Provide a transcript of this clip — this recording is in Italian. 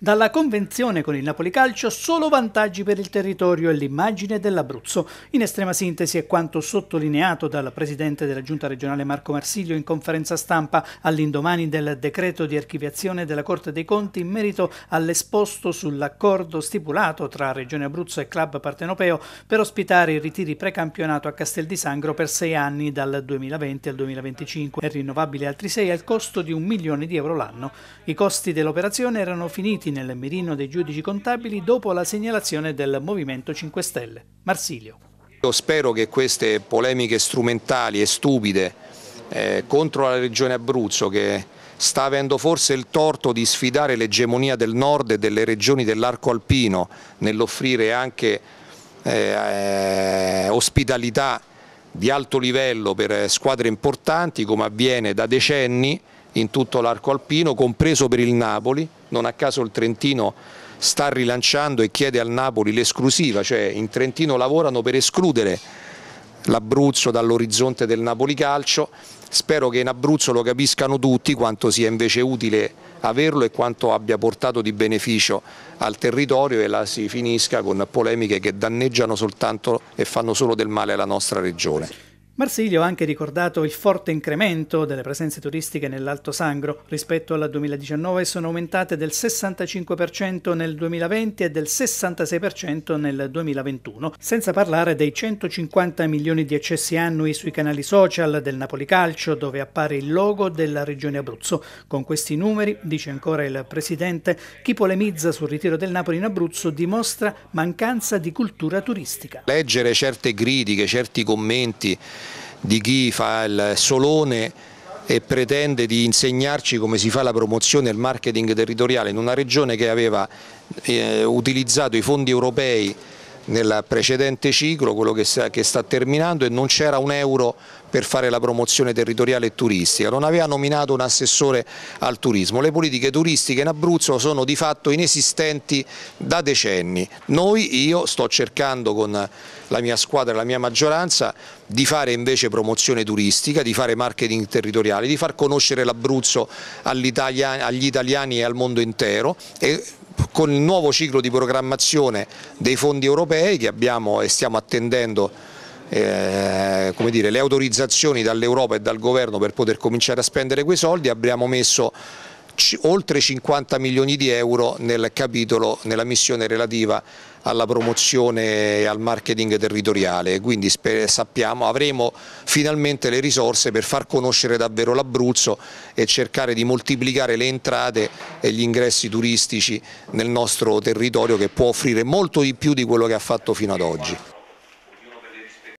Dalla convenzione con il Napoli Calcio solo vantaggi per il territorio e l'immagine dell'Abruzzo. In estrema sintesi è quanto sottolineato dal presidente della giunta regionale Marco Marsiglio in conferenza stampa all'indomani del decreto di archiviazione della Corte dei Conti in merito all'esposto sull'accordo stipulato tra Regione Abruzzo e Club Partenopeo per ospitare i ritiri precampionato a Castel di Sangro per sei anni dal 2020 al 2025 e rinnovabile altri sei al costo di un milione di euro l'anno. I costi dell'operazione erano finiti inseriti nel mirino dei giudici contabili dopo la segnalazione del Movimento 5 Stelle. Marsilio. Io spero che queste polemiche strumentali e stupide eh, contro la regione Abruzzo che sta avendo forse il torto di sfidare l'egemonia del nord e delle regioni dell'arco alpino nell'offrire anche eh, eh ospitalità di alto livello per eh, squadre importanti come avviene da decenni in tutto l'arco alpino, compreso per il Napoli, non a caso il Trentino sta rilanciando e chiede al Napoli l'esclusiva, cioè in Trentino lavorano per escludere l'Abruzzo dall'orizzonte del Napoli Calcio, spero che in Abruzzo lo capiscano tutti quanto sia invece utile averlo e quanto abbia portato di beneficio al territorio e la si finisca con polemiche che danneggiano soltanto e fanno solo del male alla nostra regione. Marsilio ha anche ricordato il forte incremento delle presenze turistiche nell'Alto Sangro rispetto al 2019 sono aumentate del 65% nel 2020 e del 66% nel 2021, senza parlare dei 150 milioni di accessi annui sui canali social del Napoli Calcio dove appare il logo della Regione Abruzzo. Con questi numeri, dice ancora il Presidente, chi polemizza sul ritiro del Napoli in Abruzzo dimostra mancanza di cultura turistica. Leggere certe critiche, certi commenti di chi fa il solone e pretende di insegnarci come si fa la promozione e il marketing territoriale in una regione che aveva eh, utilizzato i fondi europei nel precedente ciclo, quello che sta, che sta terminando e non c'era un euro per fare la promozione territoriale e turistica, non aveva nominato un assessore al turismo. Le politiche turistiche in Abruzzo sono di fatto inesistenti da decenni. Noi, io sto cercando con la mia squadra e la mia maggioranza di fare invece promozione turistica, di fare marketing territoriale, di far conoscere l'Abruzzo agli italiani e al mondo intero e con il nuovo ciclo di programmazione dei fondi europei che abbiamo e stiamo attendendo eh, dire, le autorizzazioni dall'Europa e dal governo per poter cominciare a spendere quei soldi, abbiamo messo oltre 50 milioni di euro nel capitolo, nella missione relativa alla promozione e al marketing territoriale, quindi sappiamo, avremo finalmente le risorse per far conoscere davvero l'Abruzzo e cercare di moltiplicare le entrate e gli ingressi turistici nel nostro territorio che può offrire molto di più di quello che ha fatto fino ad oggi.